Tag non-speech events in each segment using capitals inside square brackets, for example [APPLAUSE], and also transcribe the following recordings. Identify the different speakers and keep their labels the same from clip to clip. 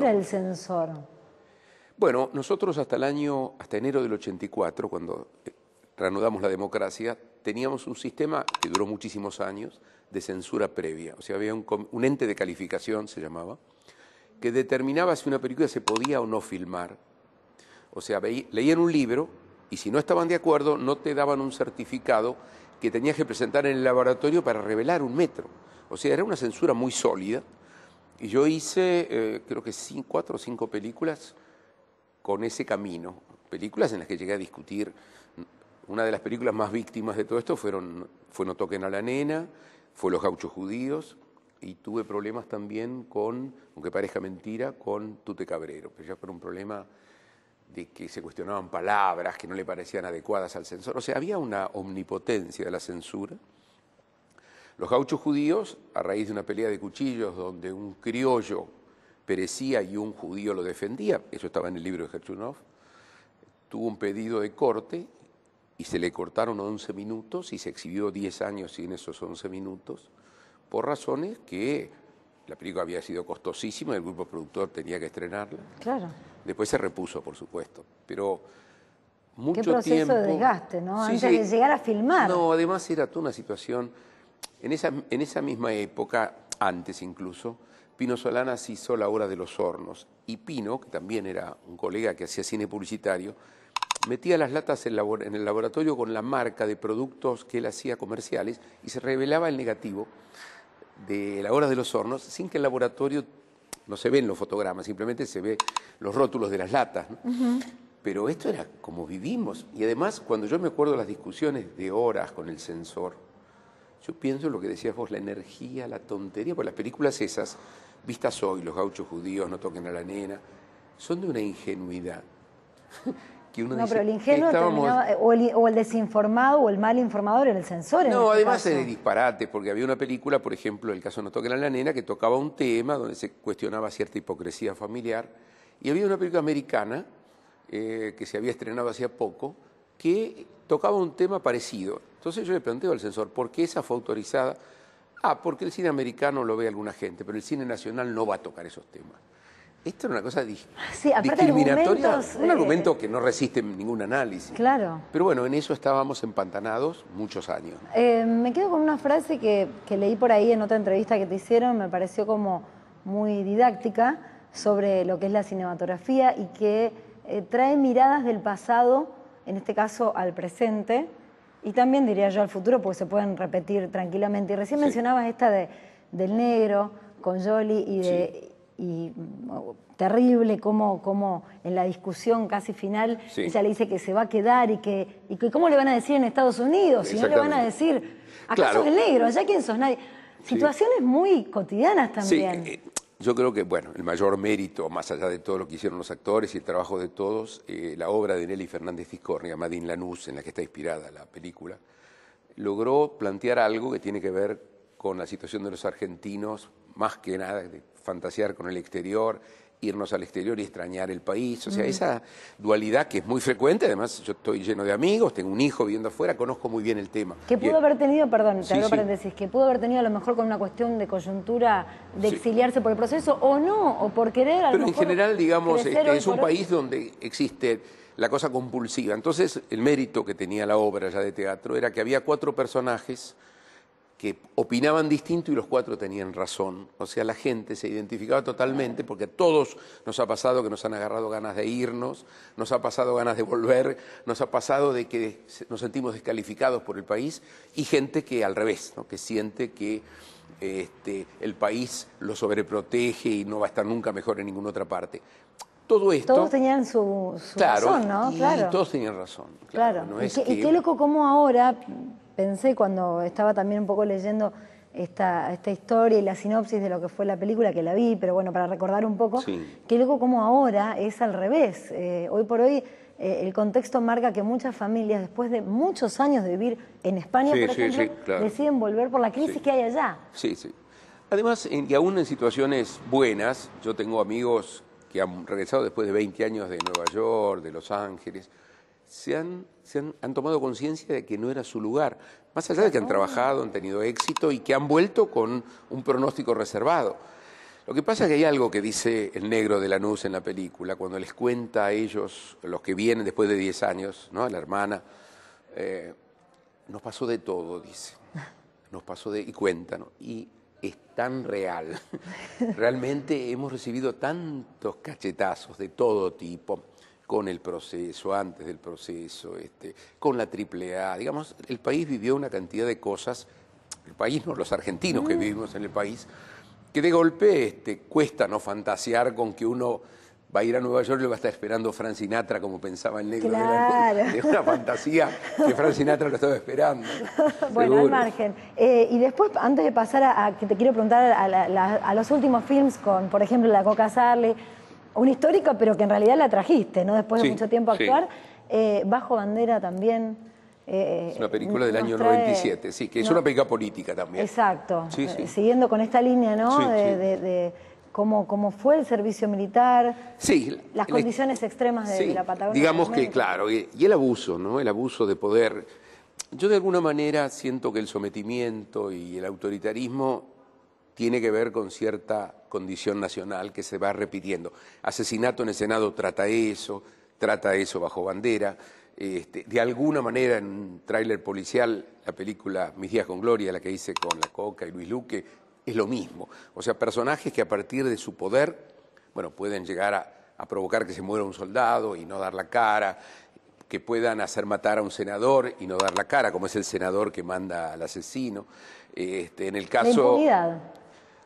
Speaker 1: ¿Qué
Speaker 2: era el censor?
Speaker 1: Bueno, nosotros hasta el año, hasta enero del 84, cuando eh, reanudamos la democracia, teníamos un sistema que duró muchísimos años de censura previa. O sea, había un, un ente de calificación, se llamaba, que determinaba si una película se podía o no filmar. O sea, leían un libro y si no estaban de acuerdo no te daban un certificado que tenías que presentar en el laboratorio para revelar un metro. O sea, era una censura muy sólida y yo hice, eh, creo que cuatro o cinco películas con ese camino. Películas en las que llegué a discutir. Una de las películas más víctimas de todo esto fueron, fue No toquen a la nena, fue Los gauchos judíos, y tuve problemas también con, aunque parezca mentira, con Tute Cabrero, pero ya por un problema de que se cuestionaban palabras que no le parecían adecuadas al censor. O sea, había una omnipotencia de la censura los gauchos judíos, a raíz de una pelea de cuchillos donde un criollo perecía y un judío lo defendía, eso estaba en el libro de Herchunov, tuvo un pedido de corte y se le cortaron 11 minutos y se exhibió 10 años sin esos 11 minutos, por razones que la película había sido costosísima y el grupo productor tenía que estrenarla. Claro. Después se repuso, por supuesto, pero mucho Qué proceso tiempo... de desgaste,
Speaker 2: ¿no? Antes de llegar a filmar. No,
Speaker 1: además era toda una situación en esa, misma época, antes incluso, Pino Solanas hizo La Hora de los Hornos. Y Pino, que también era un colega que hacía cine publicitario, metía las latas en, el laboratorio con la marca de productos que él hacía comerciales y se revelaba el negativo de la hora de los hornos sin que el laboratorio no se en los fotogramas, simplemente se ve los rótulos de las latas. Pero esto era como vivimos. Y además, cuando yo me acuerdo de las discusiones de horas con el sensor, yo pienso lo que decías vos, la energía, la tontería, porque las películas esas, vistas hoy, los gauchos judíos, no toquen a la nena, son de una ingenuidad. [LAUGHS] que uno no, dice, pero el ingenuo
Speaker 2: o, el, desinformado o el mal informador era el censor. no, este además es de
Speaker 1: disparate porque había una película, por ejemplo, el caso No toquen a la nena, que tocaba un tema donde se cuestionaba cierta hipocresía familiar, y había una película americana eh, que se había estrenado hacía poco, que tocaba un tema parecido. Entonces yo le planteo al censor, ¿por qué esa fue autorizada? Ah, porque el cine americano lo ve alguna gente, pero el cine nacional no va a tocar esos temas. Esto era una cosa
Speaker 2: discriminatoria, un eh, argumento
Speaker 1: que no resiste ningún análisis. Claro. Pero bueno, en eso estábamos empantanados muchos años.
Speaker 2: Eh, me quedo con una frase que, leí por ahí en otra entrevista que te hicieron, me pareció como muy didáctica sobre lo que es la cinematografía y que eh, trae miradas del pasado en este caso al presente y también diría yo al futuro, porque se pueden repetir tranquilamente. Y recién mencionabas esta de, del negro con Jolie y de... Oh, terrible cómo, en la discusión casi final ella le dice que se va a quedar y que, y que cómo le van a decir en Estados Unidos, si no le van a decir, acaso es el negro, allá quién sos nadie. Situaciones muy cotidianas también. Eh,
Speaker 1: yo creo que, bueno, el mayor mérito, más allá de todo lo que hicieron los actores y el trabajo de todos, eh, la obra de Nelly Fernández Discornia, Madín Lanús, en la que está inspirada la película, logró plantear algo que tiene que ver con la situación de los argentinos, más que nada, de fantasear con el exterior, irnos al exterior y extrañar el país. O sea, mm. esa dualidad que es muy frecuente, además yo estoy lleno de amigos, tengo un hijo viviendo afuera, conozco muy bien el tema.
Speaker 2: Que pudo haber tenido, perdón, te paréntesis, que pudo haber tenido a lo mejor con una cuestión de coyuntura de exiliarse por el proceso o no, o por querer a Pero en general, digamos, este, es un país
Speaker 1: donde existe la cosa compulsiva. Entonces, el mérito que tenía la obra ya de teatro era que había cuatro personajes que opinaban distinto y los cuatro tenían razón. O sea, la gente se identificaba totalmente porque a todos nos ha pasado que nos han agarrado ganas de irnos, nos ha pasado ganas de volver, nos ha pasado de que nos sentimos descalificados por el país y gente que al revés, que siente que este, el país lo sobreprotege y no va a estar nunca mejor en ninguna otra parte. Todo esto. Todos
Speaker 2: tenían su,
Speaker 1: razón, ¿no? Y claro. Todos tenían razón. Claro. ¿Y, qué, y loco,
Speaker 2: como ahora pensé cuando estaba también un poco leyendo esta, historia y la sinopsis de lo que fue la película, que la vi, pero bueno, para recordar un poco, que luego como ahora es al revés. Eh, hoy por hoy eh, el contexto marca que muchas familias, después de muchos años de vivir en España, deciden volver por la crisis que hay allá.
Speaker 1: Sí, sí. Además, en, que aún en situaciones buenas, yo tengo amigos que han regresado después de 20 años de Nueva York, de Los Ángeles, se han, tomado conciencia de que no era su lugar, más allá de que han trabajado, han tenido éxito y que han vuelto con un pronóstico reservado. Lo que pasa es que hay algo que dice el negro de la Lanús en la película, cuando les cuenta a ellos, los que vienen después de 10 años, ¿no? a la hermana, eh, nos pasó de todo, dice. [LAUGHS] Nos pasó de... y cuéntanos. y es tan real. [LAUGHS] Realmente hemos recibido tantos cachetazos de todo tipo con el proceso, antes del proceso, este, con la triple A. Digamos, el país vivió una cantidad de cosas, el país, no los argentinos que mm. vivimos en el país, que de golpe este, cuesta no fantasear con que uno va a ir a Nueva York y lo va a estar esperando Frank Sinatra, como pensaba el negro. Claro. Es una fantasía que Frank Sinatra lo estaba esperando.
Speaker 2: [LAUGHS] Bueno, al margen. Eh, y después, antes de pasar a, que te quiero preguntar a, los últimos films con, por ejemplo, La Coca cola una histórica, pero que en realidad la trajiste, ¿no? Después de mucho tiempo actuar. Eh, Bajo bandera también. Eh, es una película del año 97,
Speaker 1: sí, que es una película política también.
Speaker 2: Exacto. Eh, siguiendo con esta línea, ¿no? de, Cómo, fue el servicio militar, sí, las condiciones extremas de, la Patagonia. Digamos que,
Speaker 1: claro, y, el abuso, ¿no? El abuso de poder. Yo de alguna manera siento que el sometimiento y el autoritarismo tiene que ver con cierta condición nacional que se va repitiendo. Asesinato en el Senado trata eso, trata eso bajo bandera. Este, de alguna manera en un tráiler policial, la película Mis días con Gloria, la que hice con La Coca y Luis Luque, es lo mismo. O sea, personajes que a partir de su poder, bueno, pueden llegar a, provocar que se muera un soldado y no dar la cara, que puedan hacer matar a un senador y no dar la cara, como es el senador que manda al asesino. Este, en el caso.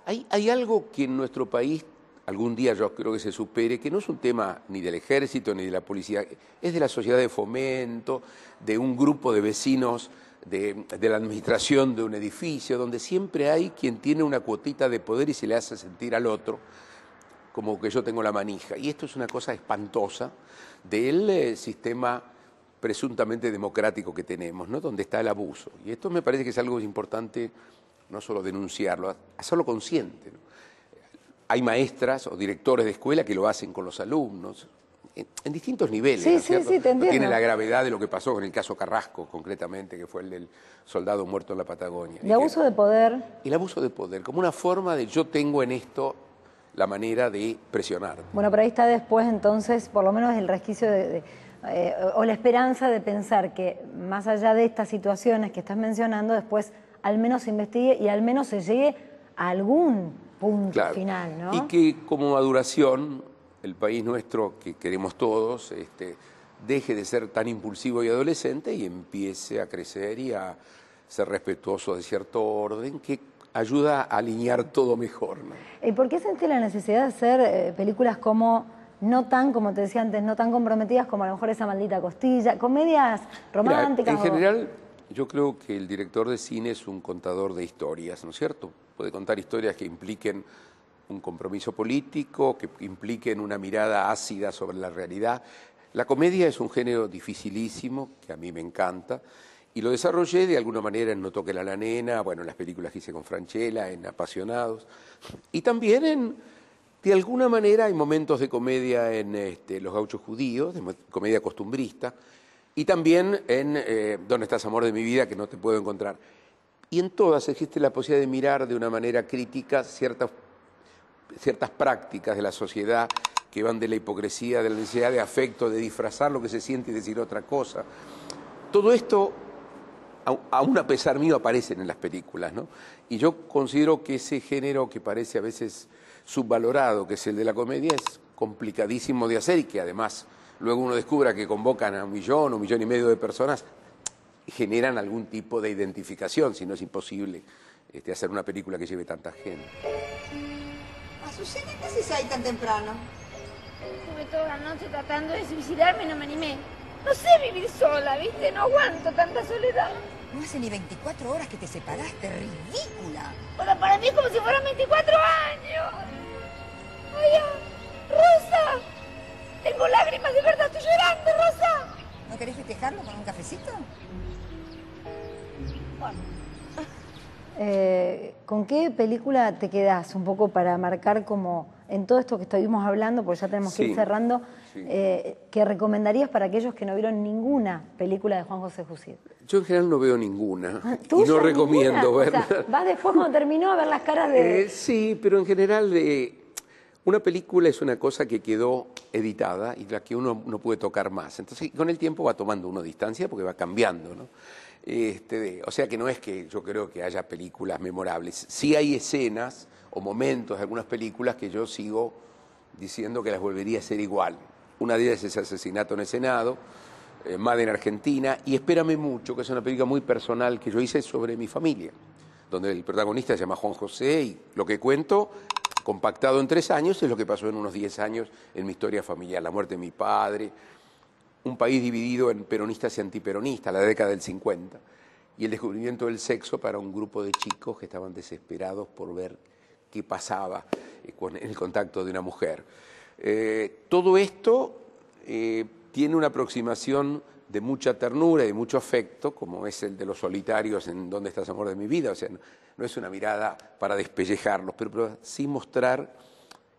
Speaker 1: Hay, algo que en nuestro país algún día yo creo que se supere, que no es un tema ni del ejército ni de la policía, es de la sociedad de fomento, de un grupo de vecinos, de, la administración de un edificio, donde siempre hay quien tiene una cuotita de poder y se le hace sentir al otro como que yo tengo la manija. Y esto es una cosa espantosa del eh, sistema presuntamente democrático que tenemos, ¿no? donde está el abuso. Y esto me parece que es algo importante no solo denunciarlo, hacerlo consciente. Hay maestras o directores de escuela que lo hacen con los alumnos, en, distintos niveles. Sí, sí, sí, tiene la gravedad de lo que pasó con el caso Carrasco, concretamente, que fue el del soldado muerto en la Patagonia.
Speaker 2: ¿El abuso de poder?
Speaker 1: El abuso de poder, como una forma de yo tengo en esto la manera de presionar.
Speaker 2: Bueno, pero ahí está después entonces, por lo menos el resquicio de, eh, o la esperanza de pensar que más allá de estas situaciones que estás mencionando, después al menos se investigue y al menos se llegue a algún punto final, ¿no? Y
Speaker 1: que como maduración, el país nuestro que queremos todos, este, deje de ser tan impulsivo y adolescente y empiece a crecer y a ser respetuoso de cierto orden que ayuda a alinear todo mejor. ¿no?
Speaker 2: ¿Y por qué sentí la necesidad de hacer eh, películas como no tan, como te decía antes, no tan comprometidas como a lo mejor esa maldita costilla, comedias románticas? en general,
Speaker 1: yo creo que el director de cine es un contador de historias, ¿no es cierto? Puede contar historias que impliquen un compromiso político, que impliquen una mirada ácida sobre la realidad. La comedia es un género dificilísimo, que a mí me encanta, y lo desarrollé de alguna manera en No toque la nena, bueno, en las películas que hice con Franchella, en Apasionados, y también en, de alguna manera, hay momentos de comedia en este, Los gauchos judíos, de comedia costumbrista, y también en eh, ¿Dónde estás, amor de mi vida? que no te puedo encontrar. Y en todas existe la posibilidad de mirar de una manera crítica ciertas, prácticas de la sociedad que van de la hipocresía, de la necesidad de afecto, de disfrazar lo que se siente y decir otra cosa. Todo esto, aún a pesar mío, aparece en las películas, ¿no? Y yo considero que ese género que parece a veces subvalorado, que es el de la comedia, es complicadísimo de hacer y que además luego uno descubra que convocan a un millón o un millón y medio de personas, generan algún tipo de identificación, si no es imposible este, hacer una película que lleve tanta gente.
Speaker 2: Azucena, ¿qué haces ahí tan temprano? Estuve toda la noche tratando de suicidarme y no me animé. No sé vivir sola, ¿viste? No aguanto tanta soledad. No hace ni 24 horas que te separaste, ridícula. Bueno, para mí es como si fueran 24 años. Ay, ah, Rosa, tengo lágrimas, de verdad, estoy llorando, Rosa. ¿No querés festejarlo con un cafecito? Bueno. Eh, ¿Con qué película te quedas un poco para marcar como en todo esto que estuvimos hablando, porque ya tenemos que ir cerrando, eh, ¿qué recomendarías para aquellos que no vieron ninguna película de Juan José Jusid?
Speaker 1: Yo en general no veo ninguna ah, y no recomiendo ¿verdad? verla.
Speaker 2: vas después cuando terminó a ver las caras de... Eh,
Speaker 1: sí, pero en general de... Una película es una cosa que quedó editada y la que uno no puede tocar más. Entonces, con el tiempo va tomando uno distancia porque va cambiando, ¿no? Este, o sea que no es que yo creo que haya películas memorables. Sí hay escenas o momentos de algunas películas que yo sigo diciendo que las volvería a ser igual. Una de ellas es ese asesinato en el Senado, eh, madre en Argentina, y Espérame mucho, que es una película muy personal que yo hice sobre mi familia, donde el protagonista se llama Juan José y lo que cuento compactado en tres años es lo que pasó en unos diez años en mi historia familiar, la muerte de mi padre, un país dividido en peronistas y antiperonistas, la década del 50, y el descubrimiento del sexo para un grupo de chicos que estaban desesperados por ver qué pasaba eh, con el contacto de una mujer. Eh, todo esto eh, tiene una aproximación de mucha ternura y de mucho afecto, como es el de los solitarios en Dónde estás, amor de mi vida. O sea, no, es una mirada para despellejarlos, pero, sí mostrar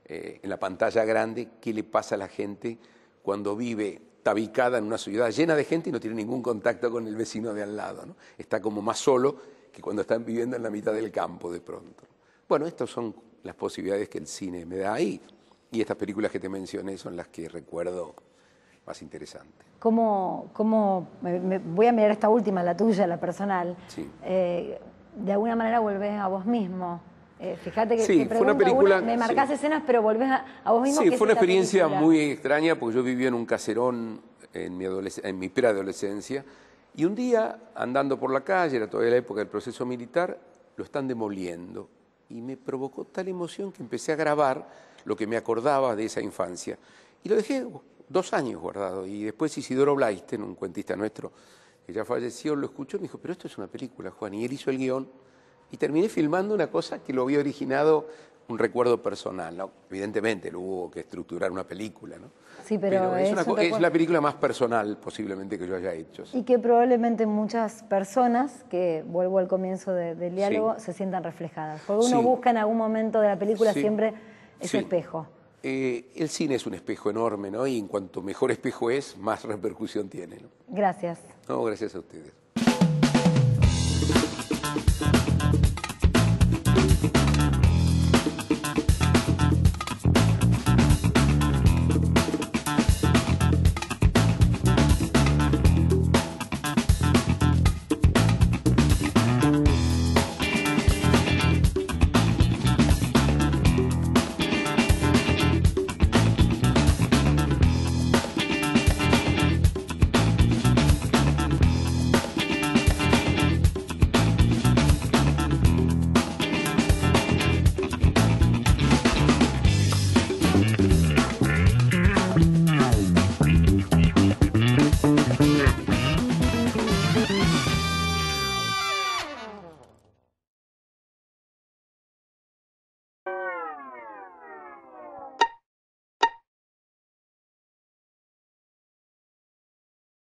Speaker 1: eh, en la pantalla grande qué le pasa a la gente cuando vive tabicada en una ciudad llena de gente y no tiene ningún contacto con el vecino de al lado. Está como más solo que cuando están viviendo en la mitad del campo de pronto. Bueno, estas son las posibilidades que el cine me da ahí. Y estas películas que te mencioné son las que recuerdo más interesante.
Speaker 2: ¿Cómo, voy a mirar esta última, la tuya, la personal? Eh, de alguna manera volvés a vos mismo. Eh, fíjate que me marcás escenas, pero volvés a, vos mismo. Sí, fue una experiencia muy
Speaker 1: extraña porque yo vivía en un caserón en mi, en mi preadolescencia y un día, andando por la calle, era toda la época del proceso militar, lo están demoliendo y me provocó tal emoción que empecé a grabar lo que me acordaba de esa infancia y lo dejé dos años guardado. Y después Isidoro Blaisten, un cuentista nuestro que ya falleció, lo escuchó y me dijo, pero esto es una película, Juan. Y él hizo el guión y terminé filmando una cosa que lo había originado un recuerdo personal. Evidentemente lo hubo que estructurar una película, ¿no?
Speaker 2: Sí, pero, es, la
Speaker 1: película más personal posiblemente que yo haya hecho.
Speaker 2: Y que probablemente muchas personas, que vuelvo al comienzo del diálogo, se sientan reflejadas. Porque uno busca en algún momento de la película siempre ese espejo.
Speaker 1: Eh, el cine es un espejo enorme, ¿no? Y en cuanto mejor espejo es, más [LAUGHS] repercusión tiene. Gracias. No, gracias a ustedes.